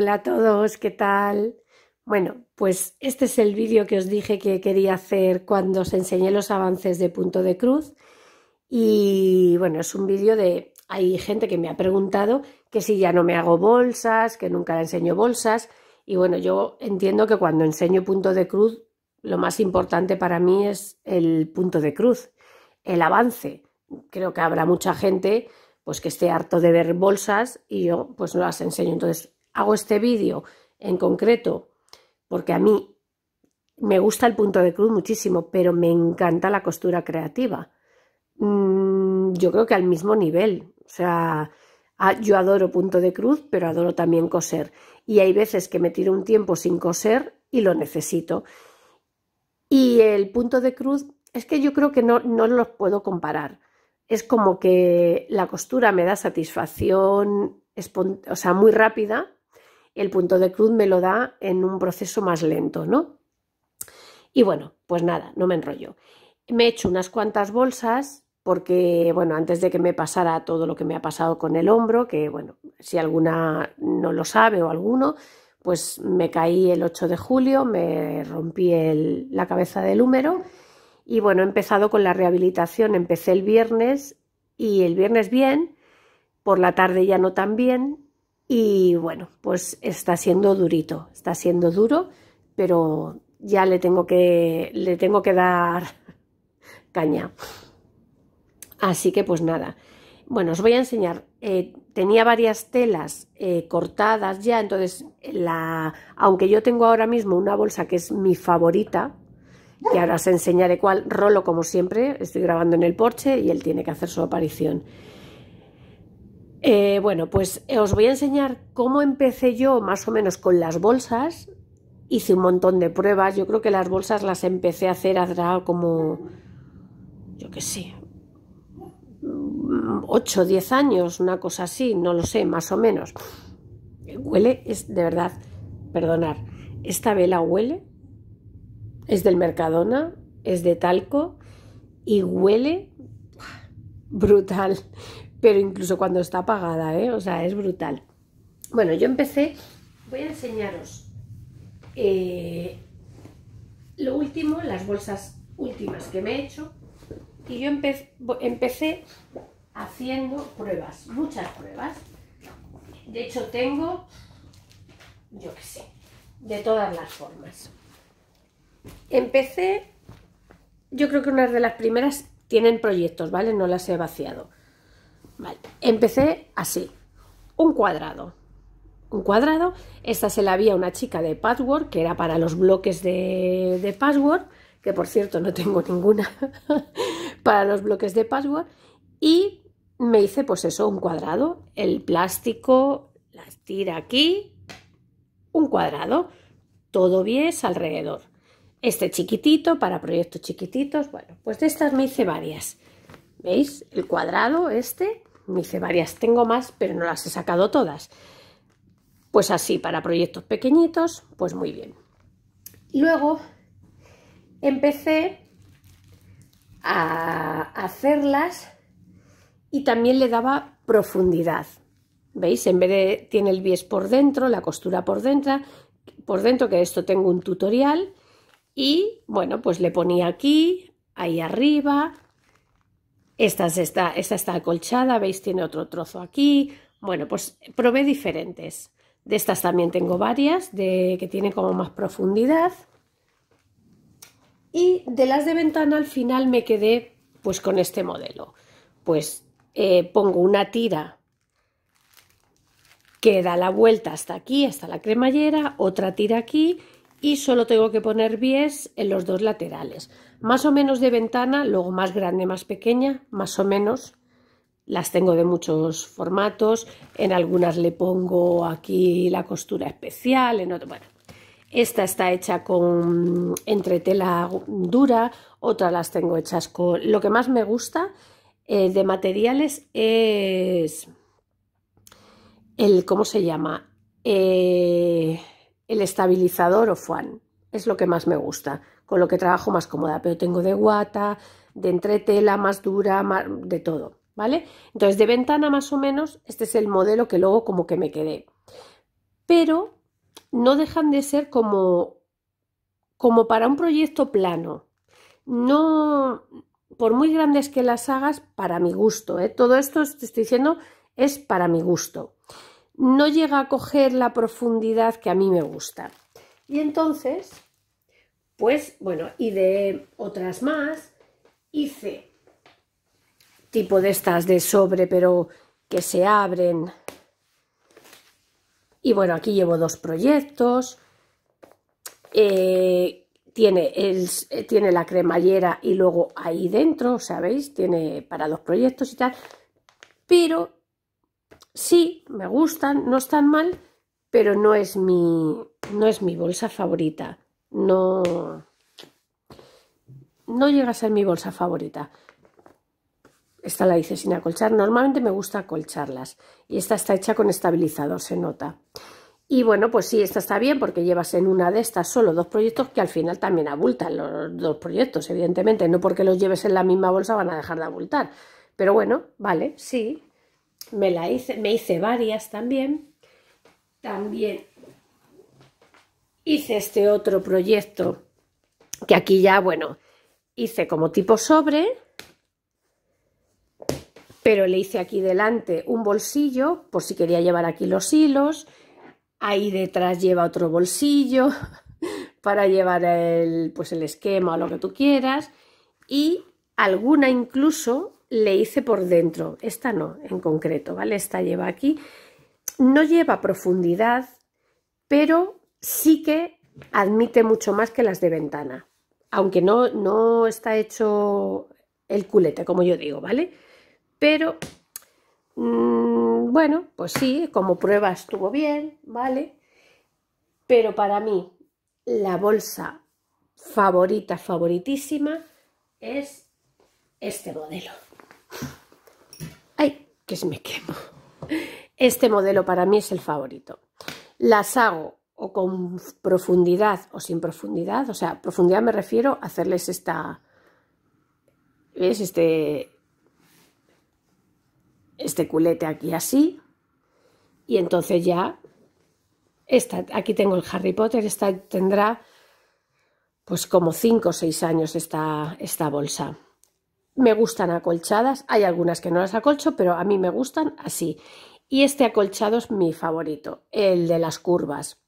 Hola a todos, ¿qué tal? Bueno, pues este es el vídeo que os dije que quería hacer cuando os enseñé los avances de punto de cruz. Y bueno, es un vídeo de... Hay gente que me ha preguntado que si ya no me hago bolsas, que nunca le enseño bolsas. Y bueno, yo entiendo que cuando enseño punto de cruz, lo más importante para mí es el punto de cruz, el avance. Creo que habrá mucha gente pues que esté harto de ver bolsas y yo pues no las enseño. Entonces hago este vídeo en concreto porque a mí me gusta el punto de cruz muchísimo, pero me encanta la costura creativa. Mm, yo creo que al mismo nivel. O sea, yo adoro punto de cruz, pero adoro también coser. Y hay veces que me tiro un tiempo sin coser y lo necesito. Y el punto de cruz es que yo creo que no, no los puedo comparar. Es como que la costura me da satisfacción o sea, muy rápida el punto de cruz me lo da en un proceso más lento, ¿no? Y bueno, pues nada, no me enrollo. Me he hecho unas cuantas bolsas porque, bueno, antes de que me pasara todo lo que me ha pasado con el hombro, que bueno, si alguna no lo sabe o alguno, pues me caí el 8 de julio, me rompí la cabeza del húmero y bueno, he empezado con la rehabilitación, empecé el viernes y el viernes bien, por la tarde ya no tan bien, y bueno, pues está siendo durito, está siendo duro, pero ya le tengo que, le tengo que dar caña. Así que pues nada. Bueno, os voy a enseñar. Eh, tenía varias telas eh, cortadas ya, entonces la, aunque yo tengo ahora mismo una bolsa que es mi favorita, que ahora os enseñaré cuál, Rolo como siempre, estoy grabando en el porche y él tiene que hacer su aparición. Eh, bueno, pues eh, os voy a enseñar cómo empecé yo más o menos con las bolsas. Hice un montón de pruebas. Yo creo que las bolsas las empecé a hacer hace como, yo qué sé, 8 o 10 años, una cosa así, no lo sé, más o menos. Huele, es de verdad, perdonar, esta vela huele, es del Mercadona, es de talco y huele brutal pero incluso cuando está apagada, ¿eh? o sea, es brutal. Bueno, yo empecé, voy a enseñaros eh, lo último, las bolsas últimas que me he hecho, y yo empecé, haciendo pruebas, muchas pruebas. De hecho, tengo, yo qué sé, de todas las formas. Empecé, yo creo que unas de las primeras tienen proyectos, ¿vale? No las he vaciado Vale, empecé así. Un cuadrado. Un cuadrado. Esta se la había una chica de password, que era para los bloques de, password, que por cierto no tengo ninguna para los bloques de password. Y me hice pues eso, un cuadrado. El plástico, las tira aquí, un cuadrado. Todo es alrededor. Este chiquitito, para proyectos chiquititos. Bueno, pues de estas me hice varias. ¿Veis? El cuadrado este me hice varias, tengo más, pero no las he sacado todas. Pues así, para proyectos pequeñitos, pues muy bien. Luego empecé a hacerlas y también le daba profundidad. ¿Veis? En vez de tiene el bies por dentro, la costura por dentro, por dentro, que esto tengo un tutorial, y bueno, pues le ponía aquí, ahí arriba, esta está, esta acolchada, veis, tiene otro trozo aquí. Bueno, pues probé diferentes. De estas también tengo varias, de, que tiene como más profundidad. Y de las de ventana al final me quedé pues con este modelo. Pues eh, pongo una tira que da la vuelta hasta aquí, hasta la cremallera, otra tira aquí y solo tengo que poner bies en los dos laterales. Más o menos de ventana, luego más grande, más pequeña, más o menos. Las tengo de muchos formatos, en algunas le pongo aquí la costura especial, en otro, bueno. Esta está hecha con entre tela dura, otras las tengo hechas con... Lo que más me gusta eh, de materiales es el... ¿Cómo se llama? Eh, el estabilizador o fan, Es lo que más me gusta, con lo que trabajo más cómoda, pero tengo de guata, de entretela, más dura, de todo, ¿vale? Entonces, de ventana más o menos, este es el modelo que luego como que me quedé. Pero no dejan de ser como, como para un proyecto plano. No, por muy grandes que las hagas, para mi gusto, ¿eh? todo esto te estoy diciendo es para mi gusto no llega a coger la profundidad que a mí me gusta. Y entonces, pues bueno, y de otras más, hice tipo de estas de sobre, pero que se abren. Y bueno, aquí llevo dos proyectos. Eh, tiene, el, eh, tiene la cremallera y luego ahí dentro, ¿sabéis? Tiene para los proyectos y tal. Pero sí, me gustan, no están mal, pero no es mi, no es mi bolsa favorita. No, no llega a ser mi bolsa favorita. Esta la hice sin acolchar. Normalmente me gusta acolcharlas. Y esta está hecha con estabilizador, se nota. Y bueno, pues sí, esta está bien porque llevas en una de estas solo dos proyectos que al final también abultan los dos proyectos, evidentemente. No porque los lleves en la misma bolsa van a dejar de abultar. Pero bueno, vale, sí, me la hice, me hice varias también. También hice este otro proyecto que aquí ya, bueno, hice como tipo sobre, pero le hice aquí delante un bolsillo por si quería llevar aquí los hilos, ahí detrás lleva otro bolsillo para llevar el, pues el esquema o lo que tú quieras y alguna incluso le hice por dentro, esta no en concreto, ¿vale? Esta lleva aquí, no lleva profundidad, pero sí que admite mucho más que las de ventana, aunque no, no está hecho el culete, como yo digo, ¿vale? Pero, mm, bueno, pues sí, como prueba estuvo bien, ¿vale? Pero para mí, la bolsa favorita, favoritísima, es este modelo. ¡Ay! Que se me quemo. Este modelo para mí es el favorito. Las hago o con profundidad o sin profundidad. O sea, profundidad me refiero a hacerles esta... ¿Ves? Este... Este culete aquí así. Y entonces ya... Esta, aquí tengo el Harry Potter. Esta tendrá pues como 5 o 6 años esta, esta bolsa me gustan acolchadas, hay algunas que no las acolcho, pero a mí me gustan así. Y este acolchado es mi favorito, el de las curvas.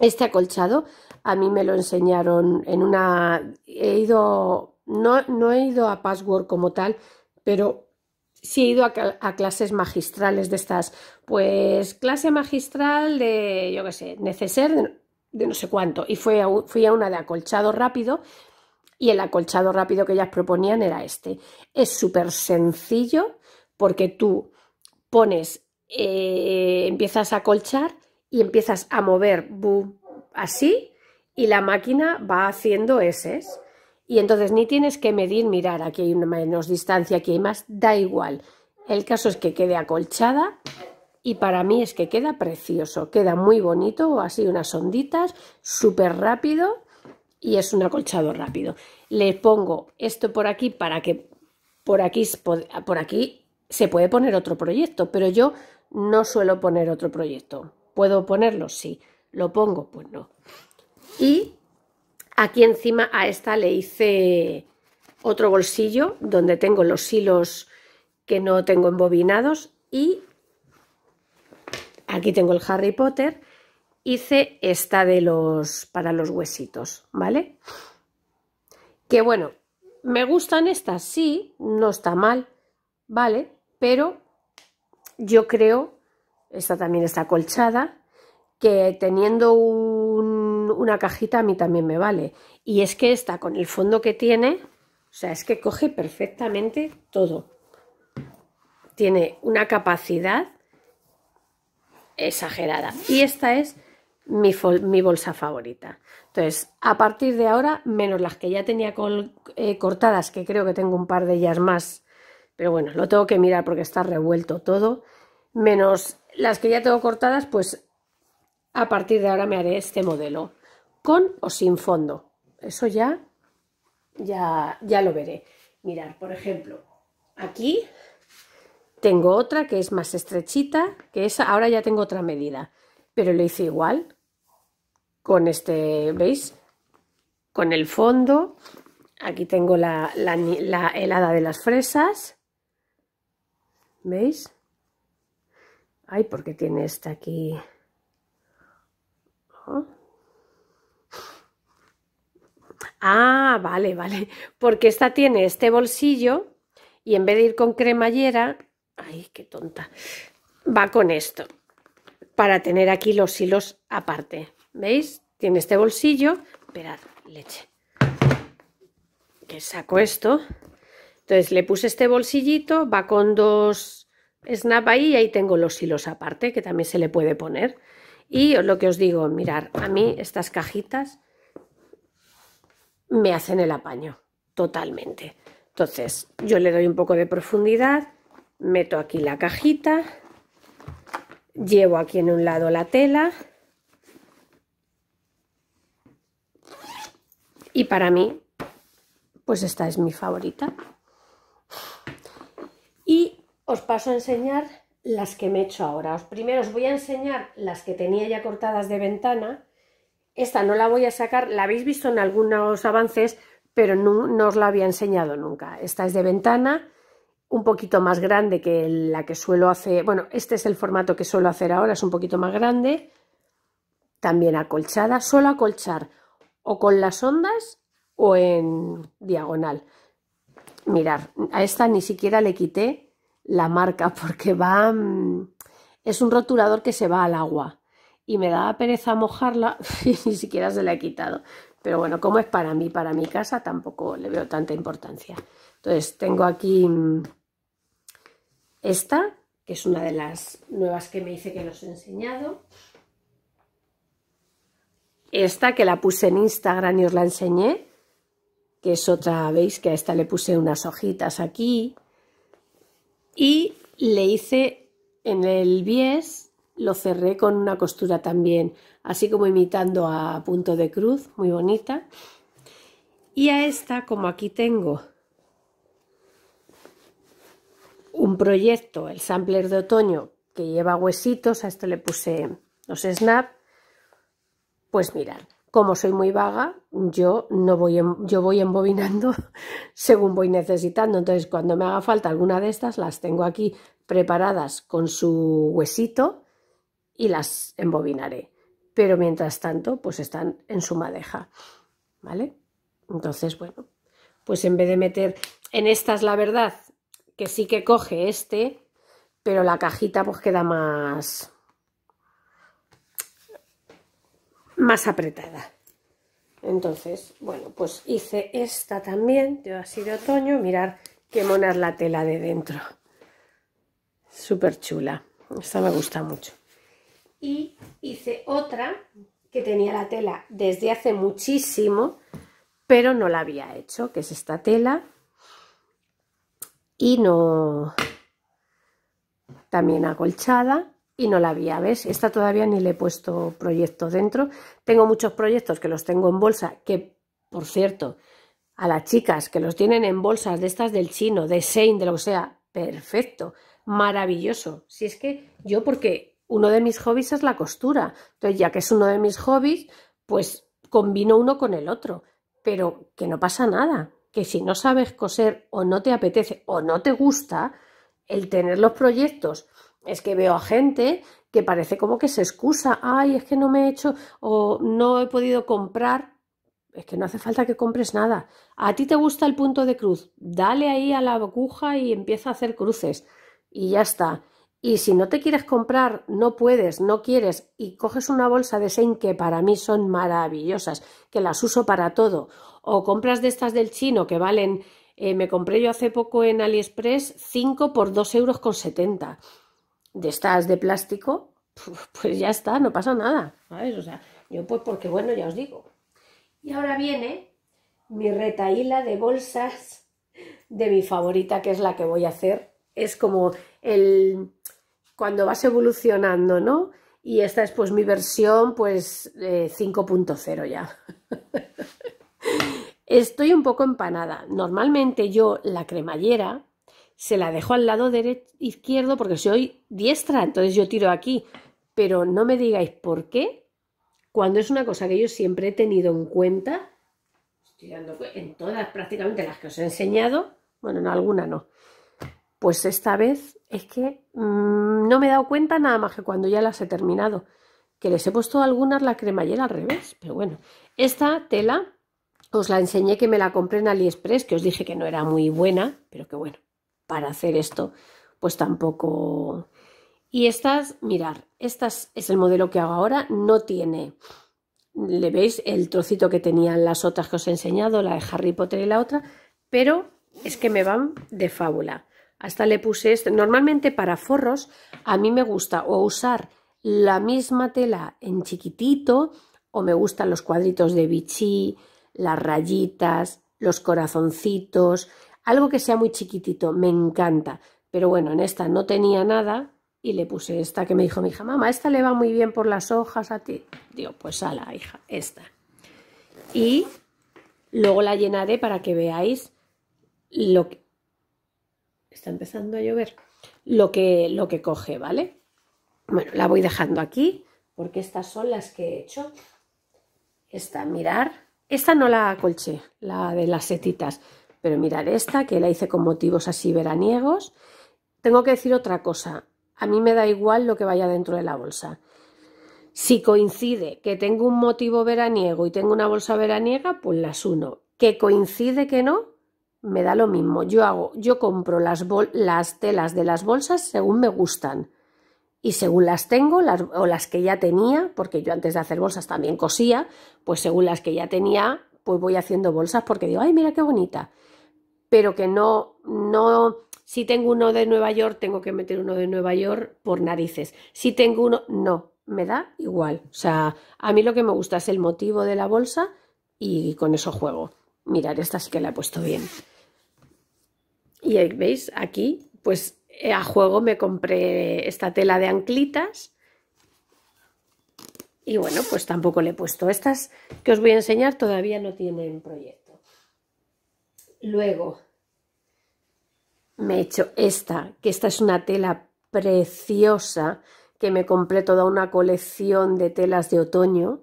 Este acolchado a mí me lo enseñaron en una... He ido... No, he ido a Password como tal, pero sí he ido a, clases magistrales de estas, pues clase magistral de, yo qué sé, neceser de, no sé cuánto, y fui a una de acolchado rápido y el acolchado rápido que ellas proponían era este. Es súper sencillo porque tú pones, eh, empiezas a acolchar y empiezas a mover así y la máquina va haciendo ese. Y entonces ni tienes que medir, mirar, aquí hay una menos distancia, aquí hay más, da igual. El caso es que quede acolchada y para mí es que queda precioso, queda muy bonito, así unas onditas, súper rápido y es un acolchado rápido. Le pongo esto por aquí para que por aquí, por aquí se puede poner otro proyecto, pero yo no suelo poner otro proyecto. ¿Puedo ponerlo? Sí. ¿Lo pongo? Pues no. Y aquí encima a esta le hice otro bolsillo donde tengo los hilos que no tengo embobinados y aquí tengo el Harry Potter hice esta de los para los huesitos, ¿vale? Que bueno, me gustan estas, sí, no está mal, ¿vale? Pero yo creo, esta también está colchada, que teniendo una cajita a mí también me vale. Y es que esta con el fondo que tiene, o sea, es que coge perfectamente todo. Tiene una capacidad exagerada. Y esta es mi, bolsa favorita. Entonces, a partir de ahora, menos las que ya tenía eh, cortadas, que creo que tengo un par de ellas más, pero bueno, lo tengo que mirar porque está revuelto todo, menos las que ya tengo cortadas, pues a partir de ahora me haré este modelo, con o sin fondo. Eso ya, ya, ya lo veré. Mirar, por ejemplo, aquí tengo otra que es más estrechita, que esa ahora ya tengo otra medida, pero lo hice igual, con este, ¿veis? Con el fondo. Aquí tengo la, helada de las fresas. ¿Veis? Ay, porque tiene esta aquí. Ah, vale, vale. Porque esta tiene este bolsillo y en vez de ir con cremallera, ay, qué tonta, va con esto para tener aquí los hilos aparte. ¿Veis? Tiene este bolsillo. Esperad, leche. Que saco esto. Entonces le puse este bolsillito, va con dos snap ahí y ahí tengo los hilos aparte que también se le puede poner. Y lo que os digo, mirar, a mí estas cajitas me hacen el apaño totalmente. Entonces yo le doy un poco de profundidad, meto aquí la cajita, llevo aquí en un lado la tela Y para mí, pues esta es mi favorita. Y os paso a enseñar las que me he hecho ahora. primero os voy a enseñar las que tenía ya cortadas de ventana. Esta no la voy a sacar, la habéis visto en algunos avances, pero no, os la había enseñado nunca. Esta es de ventana, un poquito más grande que la que suelo hacer. Bueno, este es el formato que suelo hacer ahora, es un poquito más grande. También acolchada, solo acolchar o con las ondas o en diagonal. Mirar, a esta ni siquiera le quité la marca porque va... Mm, es un rotulador que se va al agua y me daba pereza mojarla y ni siquiera se la he quitado. Pero bueno, como es para mí, para mi casa, tampoco le veo tanta importancia. Entonces, tengo aquí mm, esta, que es una de las nuevas que me hice que nos os he enseñado. Esta que la puse en Instagram y os la enseñé, que es otra, veis que a esta le puse unas hojitas aquí. Y le hice en el bies, lo cerré con una costura también, así como imitando a punto de cruz, muy bonita. Y a esta, como aquí tengo un proyecto, el sampler de otoño, que lleva huesitos, a esto le puse los snap, pues mirad, como soy muy vaga, yo no voy yo voy embobinando según voy necesitando. Entonces, cuando me haga falta alguna de estas, las tengo aquí preparadas con su huesito y las embobinaré. Pero mientras tanto, pues están en su madeja, ¿vale? Entonces, bueno, pues en vez de meter en estas, la verdad, que sí que coge este, pero la cajita pues queda más, más apretada. Entonces, bueno, pues hice esta también, yo así de otoño, mirar qué es la tela de dentro. Súper chula, esta me gusta mucho. Y hice otra que tenía la tela desde hace muchísimo, pero no la había hecho, que es esta tela. Y no... También acolchada y no la había, ¿ves? Esta todavía ni le he puesto proyecto dentro. Tengo muchos proyectos que los tengo en bolsa, que, por cierto, a las chicas que los tienen en bolsas de estas del chino, de Sein, de lo que sea, perfecto, maravilloso. Si es que yo, porque uno de mis hobbies es la costura, entonces ya que es uno de mis hobbies, pues combino uno con el otro, pero que no pasa nada, que si no sabes coser o no te apetece o no te gusta, el tener los proyectos es que veo a gente que parece como que se excusa, ay, es que no me he hecho o no he podido comprar. Es que no hace falta que compres nada. A ti te gusta el punto de cruz, dale ahí a la aguja y empieza a hacer cruces y ya está. Y si no te quieres comprar, no puedes, no quieres, y coges una bolsa de Sein que para mí son maravillosas, que las uso para todo, o compras de estas del chino que valen, eh, me compré yo hace poco en AliExpress 5 por 2,70 euros de estas de plástico, pues ya está, no pasa nada, ¿sabes? O sea, yo pues porque bueno, ya os digo. Y ahora viene mi retaíla de bolsas de mi favorita, que es la que voy a hacer. Es como el cuando vas evolucionando, ¿no? Y esta es pues mi versión pues 5.0 ya. Estoy un poco empanada. Normalmente yo la cremallera se la dejo al lado derecho, izquierdo porque soy diestra, entonces yo tiro aquí. Pero no me digáis por qué, cuando es una cosa que yo siempre he tenido en cuenta, en todas prácticamente las que os he enseñado, bueno, en alguna no. Pues esta vez es que mm, no me he dado cuenta nada más que cuando ya las he terminado, que les he puesto algunas la cremallera al revés, pero bueno, esta tela os la enseñé que me la compré en AliExpress, que os dije que no era muy buena, pero que bueno, para hacer esto, pues tampoco. Y estas, mirar, estas es el modelo que hago ahora, no tiene, le veis el trocito que tenían las otras que os he enseñado, la de Harry Potter y la otra, pero es que me van de fábula. Hasta le puse este, Normalmente para forros a mí me gusta o usar la misma tela en chiquitito o me gustan los cuadritos de bichí, las rayitas, los corazoncitos, algo que sea muy chiquitito, me encanta. Pero bueno, en esta no tenía nada y le puse esta que me dijo mi hija, mamá, esta le va muy bien por las hojas a ti. Digo, pues a la hija, esta. Y luego la llenaré para que veáis lo que... Está empezando a llover. Lo que, lo que coge, ¿vale? Bueno, la voy dejando aquí porque estas son las que he hecho. Esta, mirar. Esta no la colché, la de las setitas pero mirad esta, que la hice con motivos así veraniegos. Tengo que decir otra cosa. A mí me da igual lo que vaya dentro de la bolsa. Si coincide que tengo un motivo veraniego y tengo una bolsa veraniega, pues las uno. Que coincide que no, me da lo mismo. Yo hago, yo compro las, las telas de las bolsas según me gustan. Y según las tengo, las, o las que ya tenía, porque yo antes de hacer bolsas también cosía, pues según las que ya tenía, pues voy haciendo bolsas porque digo, ay, mira qué bonita pero que no, no, si tengo uno de Nueva York, tengo que meter uno de Nueva York por narices. Si tengo uno, no, me da igual. O sea, a mí lo que me gusta es el motivo de la bolsa y con eso juego. Mirad, esta sí que la he puesto bien. Y ahí veis, aquí, pues eh, a juego me compré esta tela de anclitas. Y bueno, pues tampoco le he puesto. Estas que os voy a enseñar todavía no tienen proyecto. Luego, me he hecho esta, que esta es una tela preciosa que me compré toda una colección de telas de otoño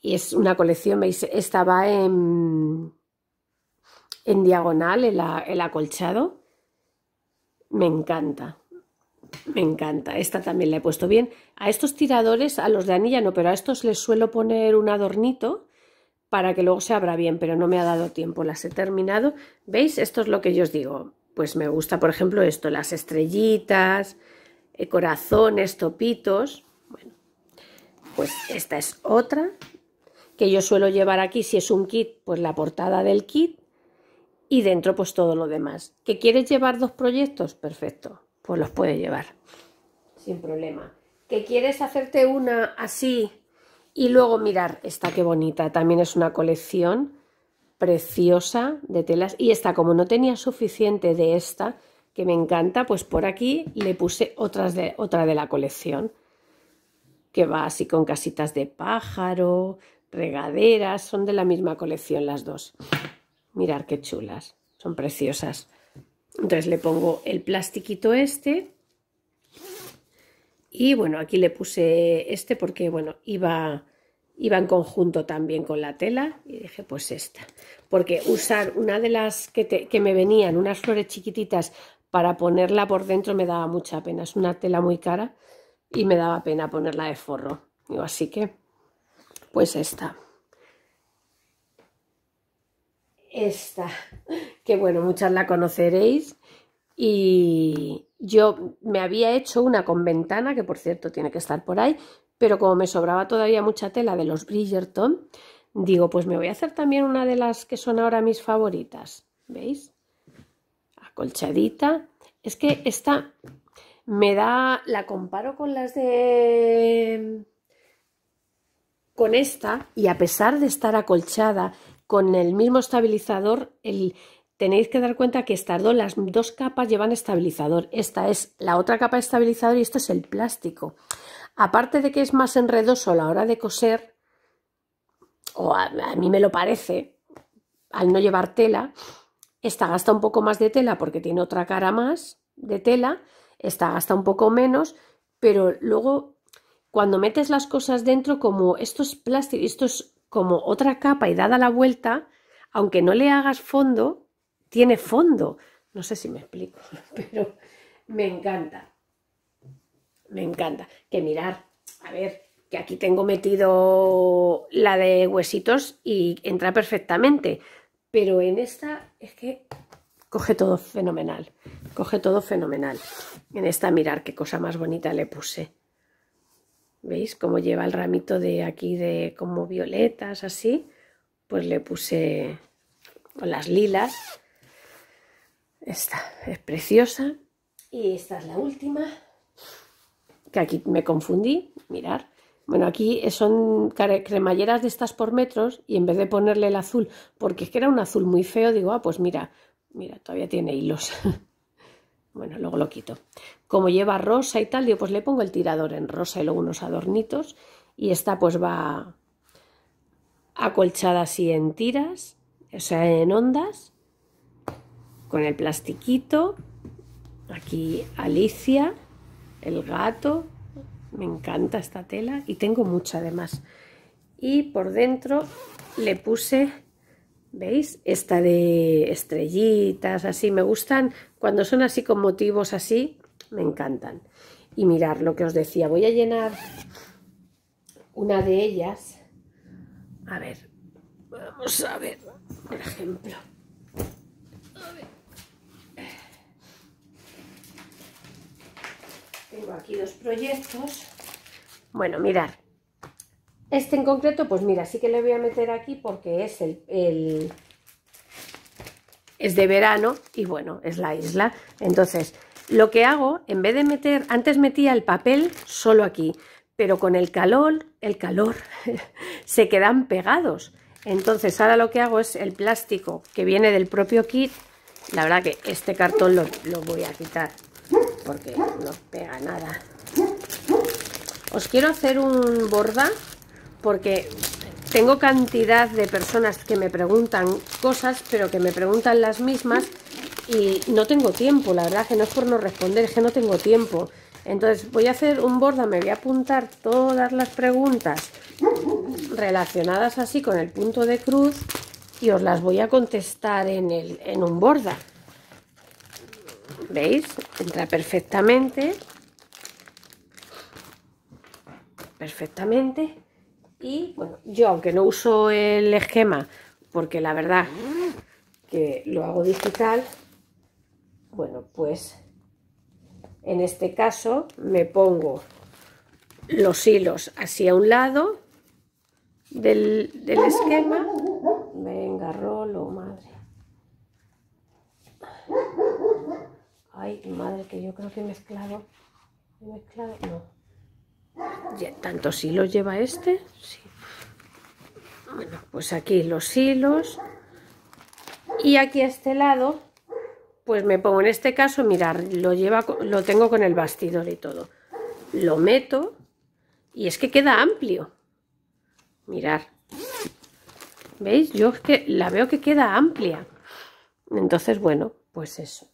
y es una colección, veis, esta va en, en diagonal el, el acolchado, me encanta, me encanta, esta también la he puesto bien. A estos tiradores, a los de anilla no, pero a estos les suelo poner un adornito para que luego se abra bien, pero no me ha dado tiempo, las he terminado. ¿Veis? Esto es lo que yo os digo, pues me gusta, por ejemplo, esto, las estrellitas, eh, corazones, topitos. Bueno, pues esta es otra que yo suelo llevar aquí, si es un kit, pues la portada del kit y dentro pues todo lo demás. ¿Que quieres llevar dos proyectos? Perfecto, pues los puedes llevar sin problema. ¿Que quieres hacerte una así y luego mirar está qué bonita? También es una colección preciosa de telas. Y esta, como no tenía suficiente de esta, que me encanta, pues por aquí le puse otras de, otra de la colección, que va así con casitas de pájaro, regaderas, son de la misma colección las dos. Mirar qué chulas, son preciosas. Entonces le pongo el plastiquito este. Y bueno, aquí le puse este porque, bueno, iba iba en conjunto también con la tela y dije pues esta porque usar una de las que, me venían unas flores chiquititas para ponerla por dentro me daba mucha pena es una tela muy cara y me daba pena ponerla de forro así que pues esta esta que bueno muchas la conoceréis y yo me había hecho una con ventana que por cierto tiene que estar por ahí pero como me sobraba todavía mucha tela de los Bridgerton, digo, pues me voy a hacer también una de las que son ahora mis favoritas, ¿veis? Acolchadita. Es que esta me da, la comparo con las de... con esta y a pesar de estar acolchada con el mismo estabilizador, el, tenéis que dar cuenta que estas dos, las dos capas llevan estabilizador. Esta es la otra capa de estabilizador y esto es el plástico aparte de que es más enredoso a la hora de coser, o a, mí me lo parece, al no llevar tela, esta gasta un poco más de tela porque tiene otra cara más de tela, esta gasta un poco menos, pero luego cuando metes las cosas dentro, como esto es plástico, esto es como otra capa y dada la vuelta, aunque no le hagas fondo, tiene fondo. No sé si me explico, pero me encanta me encanta. Que mirar, a ver, que aquí tengo metido la de huesitos y entra perfectamente. Pero en esta es que coge todo fenomenal, coge todo fenomenal. En esta mirar qué cosa más bonita le puse. ¿Veis cómo lleva el ramito de aquí de como violetas, así? Pues le puse con las lilas. Esta es preciosa. Y esta es la última que aquí me confundí, mirar. Bueno, aquí son cremalleras de estas por metros y en vez de ponerle el azul, porque es que era un azul muy feo, digo, ah, pues mira, mira, todavía tiene hilos. bueno, luego lo quito. Como lleva rosa y tal, digo, pues le pongo el tirador en rosa y luego unos adornitos y esta pues va acolchada así en tiras, o sea, en ondas, con el plastiquito. Aquí Alicia el gato, me encanta esta tela y tengo mucha además. Y por dentro le puse, ¿veis? Esta de estrellitas, así, me gustan, cuando son así con motivos así, me encantan. Y mirar lo que os decía, voy a llenar una de ellas. A ver, vamos a ver, por ejemplo. Tengo aquí dos proyectos. Bueno, mirad. Este en concreto, pues mira, sí que le voy a meter aquí porque es es de verano y bueno, es la isla. Entonces, lo que hago, en vez de meter, antes metía el papel solo aquí, pero con el calor, el calor, se quedan pegados. Entonces, ahora lo que hago es el plástico que viene del propio kit. La verdad que este cartón lo, lo voy a quitar porque no pega nada. Os quiero hacer un borda porque tengo cantidad de personas que me preguntan cosas, pero que me preguntan las mismas y no tengo tiempo, la verdad que no es por no responder, es que no tengo tiempo. Entonces voy a hacer un borda, me voy a apuntar todas las preguntas relacionadas así con el punto de cruz y os las voy a contestar en, el, en un borda. ¿Veis? Entra perfectamente. Perfectamente. Y bueno, yo aunque no uso el esquema, porque la verdad que lo hago digital, bueno, pues en este caso me pongo los hilos así a un lado del, del esquema. Venga, rolo, madre. Ay, madre, que yo creo que he mezclado. mezclado. No. Ya, ¿Tantos hilos lleva este? Sí. Bueno, pues aquí los hilos. Y aquí a este lado, pues me pongo en este caso, mirar, lo, lleva, lo tengo con el bastidor y todo. Lo meto y es que queda amplio. Mirar. ¿Veis? Yo es que la veo que queda amplia. Entonces, bueno, pues eso.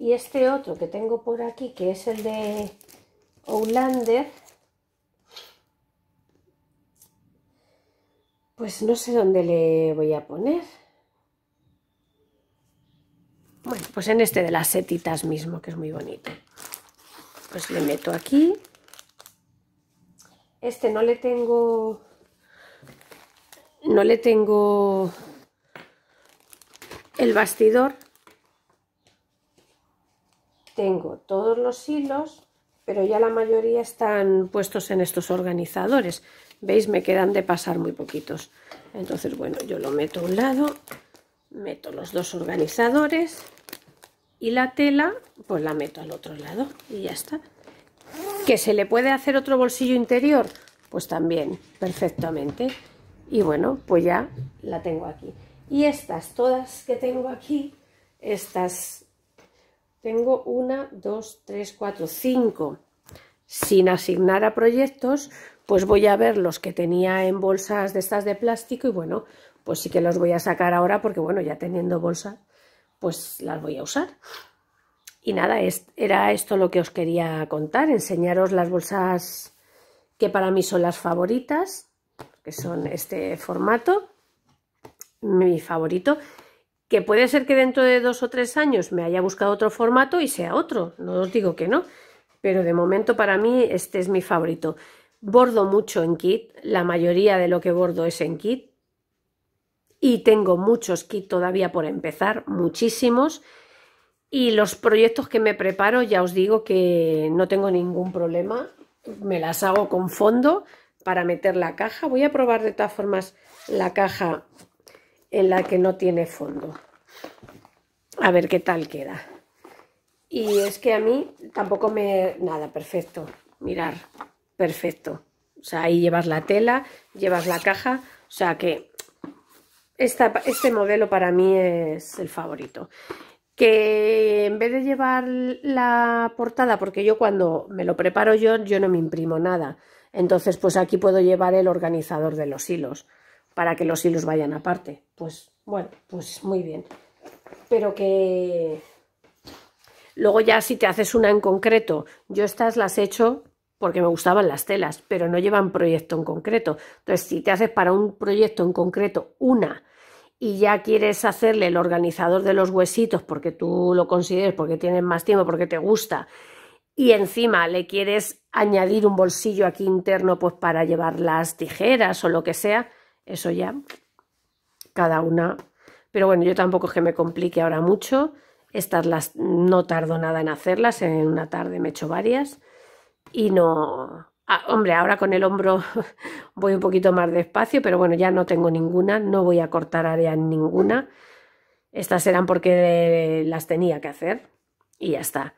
Y este otro que tengo por aquí, que es el de Oulander. pues no sé dónde le voy a poner. Bueno, pues en este de las setitas mismo, que es muy bonito. Pues le meto aquí. Este no le tengo... No le tengo el bastidor tengo todos los hilos, pero ya la mayoría están puestos en estos organizadores. ¿Veis? Me quedan de pasar muy poquitos. Entonces, bueno, yo lo meto a un lado, meto los dos organizadores y la tela, pues la meto al otro lado y ya está. ¿Que se le puede hacer otro bolsillo interior? Pues también, perfectamente. Y bueno, pues ya la tengo aquí. Y estas, todas que tengo aquí, estas tengo una, dos, tres, cuatro, cinco sin asignar a proyectos, pues voy a ver los que tenía en bolsas de estas de plástico y bueno, pues sí que los voy a sacar ahora porque bueno, ya teniendo bolsa, pues las voy a usar. Y nada, era esto lo que os quería contar, enseñaros las bolsas que para mí son las favoritas, que son este formato, mi favorito, que puede ser que dentro de dos o tres años me haya buscado otro formato y sea otro, no os digo que no, pero de momento para mí este es mi favorito. Bordo mucho en kit, la mayoría de lo que bordo es en kit y tengo muchos kit todavía por empezar, muchísimos. Y los proyectos que me preparo, ya os digo que no tengo ningún problema, me las hago con fondo para meter la caja. Voy a probar de todas formas la caja en la que no tiene fondo. A ver qué tal queda. Y es que a mí tampoco me... Nada, perfecto. Mirar, perfecto. O sea, ahí llevas la tela, llevas la caja. O sea que este modelo para mí es el favorito que en vez de llevar la portada, porque yo cuando me lo preparo yo, yo no me imprimo nada. Entonces, pues aquí puedo llevar el organizador de los hilos para que los hilos vayan aparte. Pues bueno, pues muy bien. Pero que luego ya si te haces una en concreto, yo estas las he hecho porque me gustaban las telas, pero no llevan proyecto en concreto. Entonces, si te haces para un proyecto en concreto una y ya quieres hacerle el organizador de los huesitos porque tú lo consideres, porque tienes más tiempo, porque te gusta, y encima le quieres añadir un bolsillo aquí interno pues para llevar las tijeras o lo que sea, eso ya, cada una. Pero bueno, yo tampoco es que me complique ahora mucho. Estas las no tardo nada en hacerlas, en una tarde me echo varias. Y no. Ah, hombre, ahora con el hombro voy un poquito más despacio, pero bueno, ya no tengo ninguna, no voy a cortar área ninguna. Estas eran porque eh, las tenía que hacer y ya está.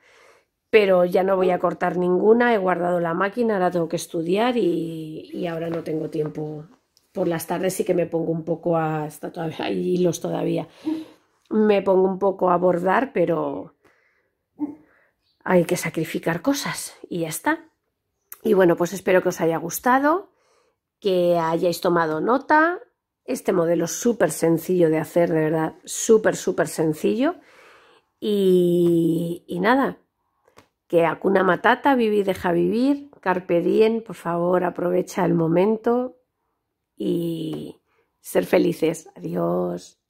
Pero ya no voy a cortar ninguna, he guardado la máquina, ahora tengo que estudiar y ahora no tengo tiempo por las tardes sí que me pongo un poco a... Está todavía, hay hilos todavía. Me pongo un poco a bordar, pero hay que sacrificar cosas y ya está. Y bueno, pues espero que os haya gustado, que hayáis tomado nota. Este modelo es súper sencillo de hacer, de verdad, súper, súper sencillo. Y, nada, que acuna Matata, vivir, deja vivir. Carpe diem, por favor, aprovecha el momento, y ser felices. Adiós.